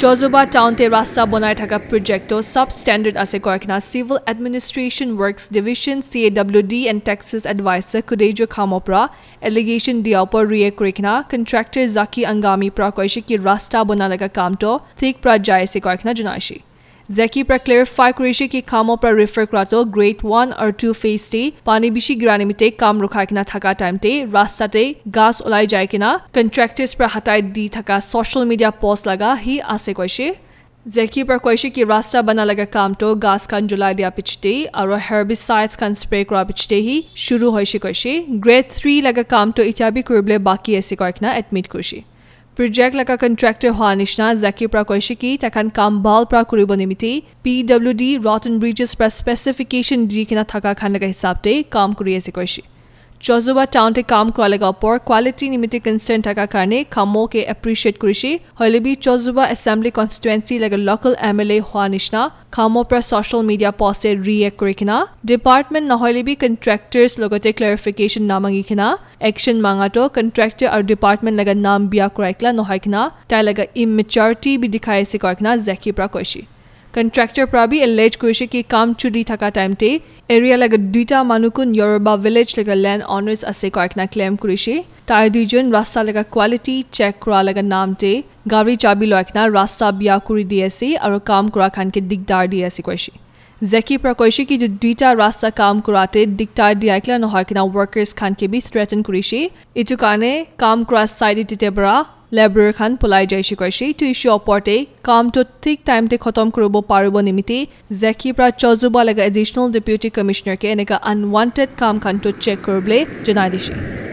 Jozoba Town Terrasa Bonai Thaka Projecto Substandard Ase Korakna Civil Administration Works Division CAWD and Texas Advisor Kudejo Kamopra Allegation Diopor Rie Korakna Contractor Zaki Angami Prakoishi Ki Rasta Bonalaga Kamto Thik Prajai Se Korakna Junashi জেকি পৰা clarify কৰিছে কি কামৰ পৰা refer কৰাটো grade one আৰু two ফেজতে পানী বেছি গিৰা নিমিত্তে কাম ৰখাই কিনা থকা টাইমতে ৰাস্তাতে গাছ ওলাই যায় কিনা কণ্ট্ৰেক্টাৰ্ছ পৰা হাতাই দি থকা ছ'চিয়েল মিডিয়া পষ্ট লগা সি আছে কৈছে জেকি পৰা কৈছে কি ৰাস্তা বনা লগা কামটো গাছ খান জ্বলাই দিয়া পিছতেই আৰু হেৰবিচ চাইজ খান স্প্ৰে কৰা পিছতেই শুৰু হৈছে কৈছে গ্ৰেড থ্ৰী লগা কামটো এতিয়া বি কৰিবলৈ বাকী আছে কয়কনা এডমিট কৰিছে প্ৰজেক্ট লেকা কণ্ট্ৰেক্টৰ হোৱা নিচিনা জেকী পৰা কৈছে কি তেখন কাম ভাল পৰা কৰিব নিমিতে P W D road and bridges পৰা স্পেচিফিকেশ্যন দি কিনা থকা খানলৈকে হিচাপতে কাম কৰি আছে কৈছে জজোৱা টাউনতে কাম কৰাৰ লগা ওপৰত কোৱালিটি নিমিত্তে কনচাৰ্ণ থকাৰ কাৰণে কামকে এপ্ৰিচিয়েট কৰিছে হলেবি জজোৱা এছেম্বলি কনষ্টিটুৱেঞ্চি লাগে লোকেল এম এল এ হোৱা নিচিনা কামৰ পৰা ছচিয়েল মিডিয়া পষ্টে ৰিয়েক্ট কৰি কিনা ডিপাৰ্টমেণ্ট নহলেবি কণ্ট্ৰেক্টৰ্ছ লগতে ক্লেৰিফিকেশ্যন নামাঙি কিনা একশ্যন মাঙাটো কণ্ট্ৰেক্টৰ আৰু ডিপাৰ্টমেণ্ট লগা নাম বিয়া কৰাই কিনা নহয় কিনা তাইৰ লগত ইমেচিয়ৰিটি বি দেখাই আছে কয় কিনা জেখিৰ পৰা কৈছে কনট্ৰেক্টৰ পৰা বি এলেজ কৰিছে কি কাম চুৰি থকা টাইমতে এৰিয়া লাগে দুইটা মানুহ কোন য়ৰবা ভিলেজ লাগে লেণ্ড অনাৰ্ছ আছে কয়েকনা ক্লেইম কৰিছে তাৰ দুইজন ৰাস্তা লাগে কোৱালিটি চেক কৰা লাগে নামতে গাড়ী চাবি লয়েকনা ৰাস্তা বিয়া কৰি দি আছে আৰু কাম কৰা খানকে দিগদাৰ দি আছে কৈছে জেকি পৰা কৈছে কি যে দুইটা ৰাস্তা কাম কৰাতে দিগদাৰ দিয়া কিলা নহয় কিনা ৱৰ্কাৰ্ছ খানকে বি থ্ৰেটেন কৰিছে এইটো কাৰণে কাম কৰা চাইডে তেতিয়াৰ পৰা লেবৰেৰ খান পলাই যায় কৈছে সেইটো ইছু অপৰতে কামটো ঠিক টাইমতে খতম কৰিব পাৰিব নিমিত্তে জেকি পৰা চজুবা লাগে এডিশ্যনেল ডেপুটি কমিশ্যনাৰকে এনেকুৱা আনৱান্টেড কাম খানটো চেক কৰিবলৈ জনাই দিছে